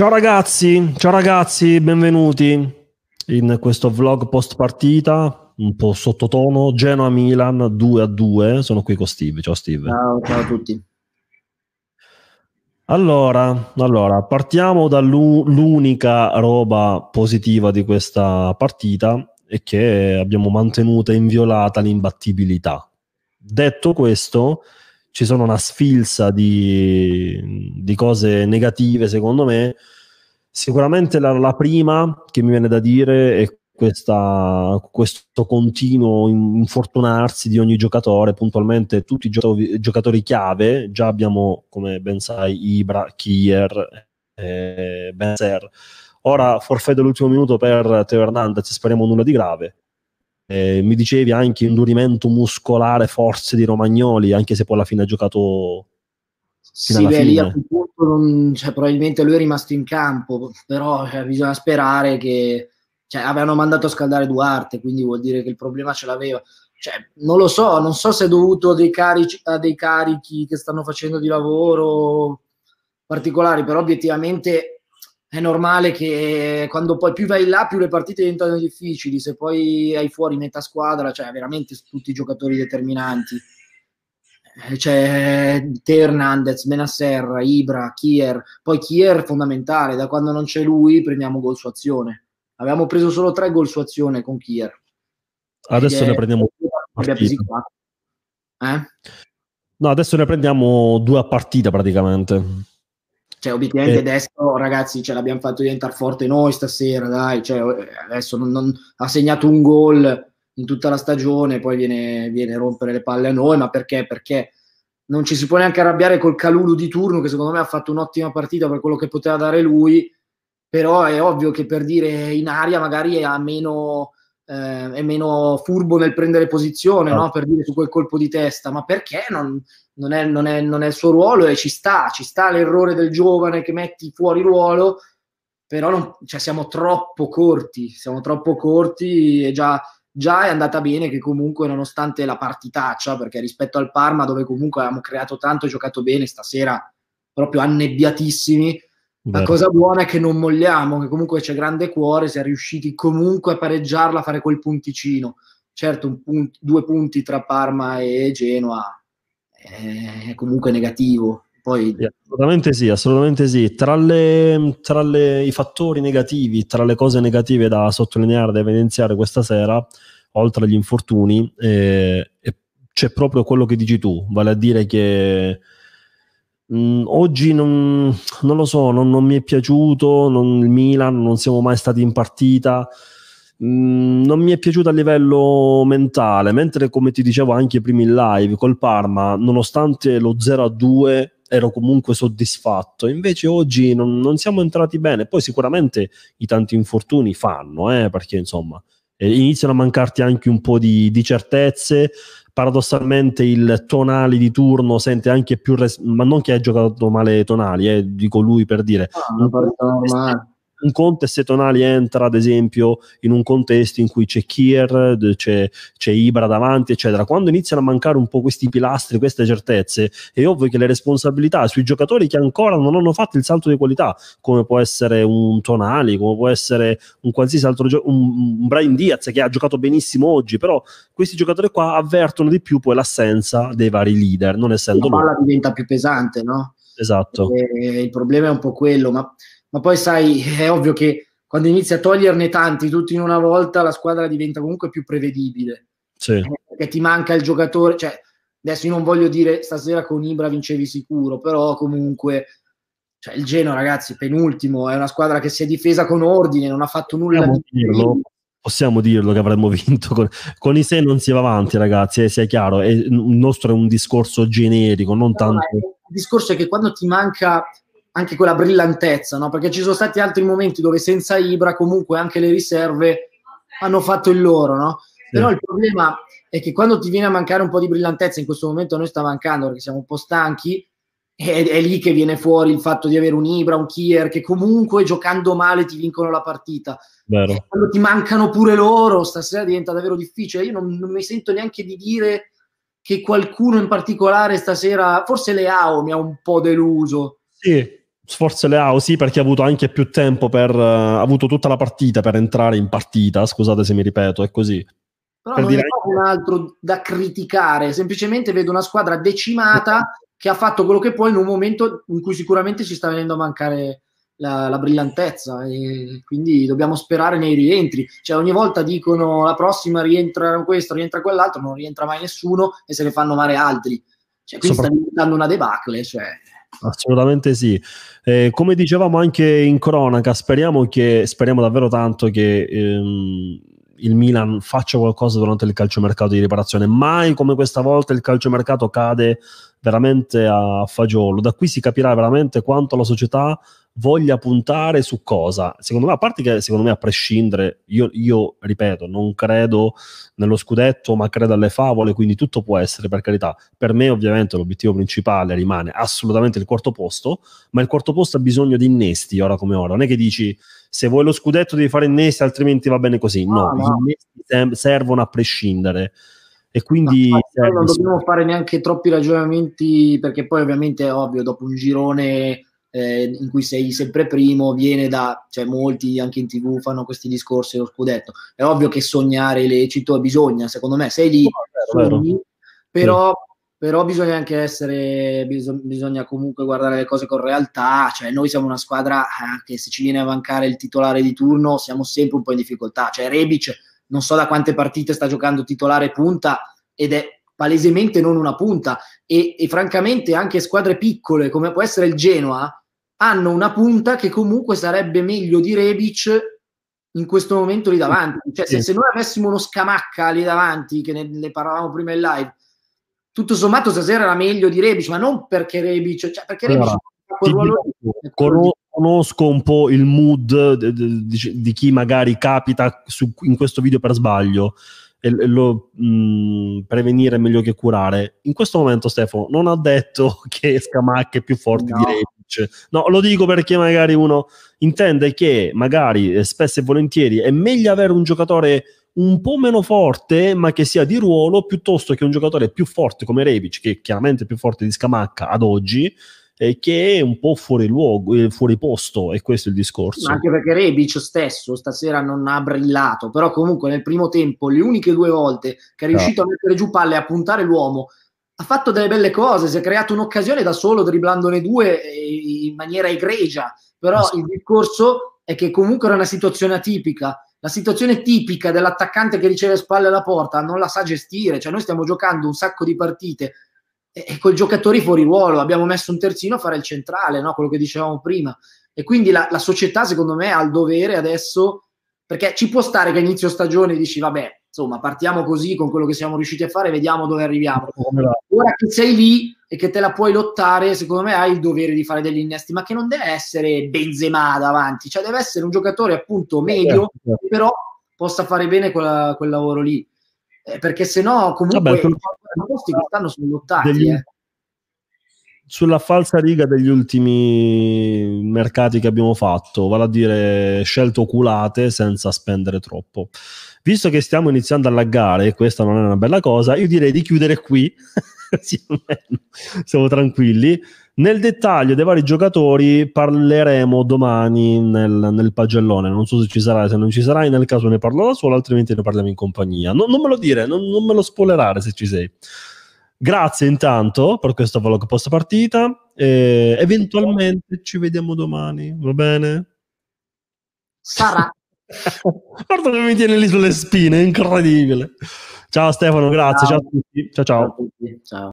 Ciao ragazzi, ciao ragazzi, benvenuti in questo vlog post partita, un po' sottotono, Genoa-Milan 2 a 2, sono qui con Steve, ciao Steve. Ciao, ciao a tutti. Allora, allora partiamo dall'unica roba positiva di questa partita e che abbiamo mantenuta inviolata l'imbattibilità. Detto questo, ci sono una sfilza di, di cose negative secondo me. Sicuramente la, la, prima che mi viene da dire è questa, questo continuo infortunarsi di ogni giocatore, puntualmente tutti i giocatori, giocatori chiave, già abbiamo come ben sai Ibra, Kier, eh, Benzer. Ora forfè dell'ultimo minuto per Teo Hernandez, speriamo nulla di grave. Eh, mi dicevi anche indurimento muscolare forse di Romagnoli, anche se poi alla fine ha giocato sì, beh, fine. Lì punto non, cioè, probabilmente lui è rimasto in campo, però cioè, bisogna sperare che cioè, avevano mandato a scaldare Duarte, quindi vuol dire che il problema ce l'aveva. Cioè, non lo so, non so se è dovuto dei carici, a dei carichi che stanno facendo di lavoro particolari, però obiettivamente è normale che eh, quando poi più vai in là, più le partite diventano difficili. Se poi hai fuori metà squadra, cioè veramente tutti i giocatori determinanti. Eh, c'è cioè, Te Hernandez, Benasser, Ibra, Kier. Poi Kier fondamentale, da quando non c'è lui prendiamo gol su azione. abbiamo preso solo tre gol su azione con Kier. Adesso ne prendiamo Eh? No, adesso ne prendiamo due a partita praticamente. Cioè, obiettivamente eh. adesso, ragazzi, ce l'abbiamo fatto diventare forte noi stasera, dai. Cioè, adesso non, non, ha segnato un gol in tutta la stagione, poi viene, viene a rompere le palle a noi, ma perché? Perché non ci si può neanche arrabbiare col Calulu di turno, che secondo me ha fatto un'ottima partita per quello che poteva dare lui, però è ovvio che per dire in aria magari ha meno eh, è meno furbo nel prendere posizione, no. No? Ah. per dire su quel colpo di testa, ma perché non, non, è, non, è, non, è, il suo ruolo e ci sta, ci sta l'errore del giovane che metti fuori ruolo, però cioè, siamo troppo corti, siamo troppo corti e già già è andata bene che comunque nonostante la partitaccia, perché rispetto al Parma dove comunque abbiamo creato tanto e giocato bene stasera, proprio annebbiatissimi, la cosa buona è che non molliamo, che comunque c'è grande cuore, si è riusciti comunque a pareggiarla, a fare quel punticino. Certo, punt- due punti tra Parma e Genoa eh, è comunque negativo. Poi... assolutamente sì, assolutamente sì. Tra, le, tra le, i fattori negativi, tra le cose negative da sottolineare, da evidenziare questa sera, oltre agli infortuni, eh, c'è proprio quello che dici tu, vale a dire che Mm, oggi non, non, lo so, non, non mi è piaciuto non, il Milan, non siamo mai stati in partita. Mm, non mi è piaciuto a livello mentale, mentre come ti dicevo anche i primi live col Parma, nonostante lo 0-2 ero comunque soddisfatto, invece oggi non, non siamo entrati bene, poi sicuramente i tanti infortuni fanno, eh, perché insomma eh, iniziano a mancarti anche un po' di, di certezze, paradossalmente il Tonali di turno sente anche più res- ma non che ha giocato male Tonali eh, dico lui per dire non ah, un conto è se Tonali entra ad esempio in un contesto in cui c'è Kier, c'è, c'è Ibra davanti, eccetera. Quando iniziano a mancare un po' questi pilastri, queste certezze, è ovvio che le responsabilità sui giocatori che ancora non hanno fatto il salto di qualità, come può essere un Tonali, come può essere un qualsiasi altro giocatore, un, un Brian Diaz che ha giocato benissimo oggi, però questi giocatori qua avvertono di più poi l'assenza dei vari leader, non essendo... La palla diventa più pesante, no? Esatto. E, il problema è un po' quello, ma ma poi sai, è ovvio che quando inizi a toglierne tanti tutti in una volta, la squadra diventa comunque più prevedibile. Sì. Eh, perché ti manca il giocatore, cioè, adesso io non voglio dire stasera con Ibra vincevi sicuro, però comunque cioè, il Geno, ragazzi, penultimo, è una squadra che si è difesa con ordine, non ha fatto nulla Possiamo di dirlo. Possiamo dirlo che avremmo vinto con, con i sé non si va avanti, ragazzi, eh, sia chiaro. È, il nostro è un discorso generico, non no, tanto. Il discorso è che quando ti manca anche quella brillantezza, no? perché ci sono stati altri momenti dove senza Ibra comunque anche le riserve hanno fatto il loro, no? Però il problema è che quando ti viene a mancare un po' di brillantezza, in questo momento noi sta mancando perché siamo un po' stanchi, è, è, lì che viene fuori il fatto di avere un Ibra, un Kier, che comunque giocando male ti vincono la partita. Cioè, quando ti mancano pure loro, stasera diventa davvero difficile. Io non, non mi sento neanche di dire che qualcuno in particolare stasera, forse Leao mi ha un po' deluso. Sì, Sforza Leao sì perché ha avuto anche più tempo per, uh, ha avuto tutta la partita per entrare in partita, scusate se mi ripeto, è così. Però per non dire... è un altro da criticare, semplicemente vedo una squadra decimata che ha fatto quello che può in un momento in cui sicuramente ci sta venendo a mancare la, la brillantezza e quindi dobbiamo sperare nei rientri. Cioè ogni volta dicono la prossima rientra questo, rientra quell'altro, non rientra mai nessuno e se ne fanno male altri. Cioè, quindi Sopra... sta diventando una debacle, cioè Assolutamente sì. Eh, come dicevamo anche in cronaca, speriamo, che, speriamo davvero tanto che ehm, il Milan faccia qualcosa durante il calciomercato di riparazione. Mai come questa volta il calciomercato cade veramente a fagiolo. Da qui si capirà veramente quanto la società voglia puntare su cosa. Secondo me, a parte che secondo me a prescindere, io, io, ripeto, non credo nello scudetto, ma credo alle favole, quindi tutto può essere, per carità. Per me ovviamente l'obiettivo principale rimane assolutamente il quarto posto, ma il quarto posto ha bisogno di innesti, ora come ora. Non è che dici, se vuoi lo scudetto devi fare innesti, altrimenti va bene così. Ah, no, ah, no. gli innesti servono a prescindere. E quindi no, non dobbiamo fare neanche troppi ragionamenti, perché poi, ovviamente, è ovvio, dopo un girone eh, in cui sei sempre primo, viene da, cioè molti anche in tv fanno questi discorsi lo scudetto. È ovvio che sognare lecito bisogna, secondo me, sei lì, no, sogni, però, sì. però, bisogna anche essere, bisogna comunque guardare le cose con realtà, cioè noi siamo una squadra eh, che se ci viene a mancare il titolare di turno siamo sempre un po' in difficoltà, cioè Rebic non so da quante partite sta giocando titolare punta ed è palesemente non una punta e, e francamente anche squadre piccole come può essere il Genoa hanno una punta che comunque sarebbe meglio di Rebic in questo momento lì davanti. Cioè, se, se, noi avessimo uno scamacca lì davanti, che ne, ne, parlavamo prima in live, tutto sommato stasera era meglio di Rebic, ma non perché Rebic, cioè perché Rebic allora, quel ruolo. Conosco, conosco un po' il mood di, di, di chi magari capita su, in questo video per sbaglio e, e lo, mh, mm, prevenire è meglio che curare. In questo momento Stefano non ha detto che Scamac è più forte no. di Rebic. No, lo dico perché magari uno intende che magari eh, spesso e volentieri è meglio avere un giocatore un po' meno forte, ma che sia di ruolo, piuttosto che un giocatore più forte come Rebic, che è chiaramente più forte di Scamacca ad oggi, eh, che è un po' fuori luogo, eh, fuori posto, e questo è il discorso. Ma anche perché Rebic stesso stasera non ha brillato, però comunque nel primo tempo le uniche due volte che è esatto. riuscito no. a mettere giù palle e a puntare l'uomo ha fatto delle belle cose, si è creato un'occasione da solo dribblandone due eh, in maniera egregia, però sì. Esatto. il discorso è che comunque era una situazione atipica. La situazione tipica dell'attaccante che riceve spalle alla porta non la sa gestire, cioè noi stiamo giocando un sacco di partite e, con i giocatori fuori ruolo. Abbiamo messo un terzino a fare il centrale, no? quello che dicevamo prima. E quindi la, la, società, secondo me, ha il dovere adesso, perché ci può stare che inizio stagione dici, vabbè, insomma, partiamo così con quello che siamo riusciti a fare, vediamo dove arriviamo. Ora che sei lì e che te la puoi lottare, secondo me hai il dovere di fare degli innesti, ma che non deve essere Benzema davanti, cioè deve essere un giocatore appunto eh, medio, che certo, certo. però possa fare bene quella, quel lavoro lì eh, perché sennò comunque Vabbè, i posti quest'anno sono lottati. Degli... Eh. Sulla falsa riga degli ultimi mercati che abbiamo fatto, vale a dire scelte oculate senza spendere troppo. Visto che stiamo iniziando a laggare, e questa non è una bella cosa, io direi di chiudere qui. Siamo tranquilli. Nel dettaglio dei vari giocatori parleremo domani nel, nel, pagellone. Non so se ci sarai, se non ci sarai, nel caso ne parlo da solo, altrimenti ne parliamo in compagnia. Non, non me lo dire, non, non me lo spoilerare se ci sei. Grazie intanto per questo vlog post partita. E eventualmente ci vediamo domani, va bene? Sarà. Guarda che mi tiene lì sulle spine, incredibile. Ciao Stefano, grazie. Ciao, ciao a tutti. Ciao ciao. ciao.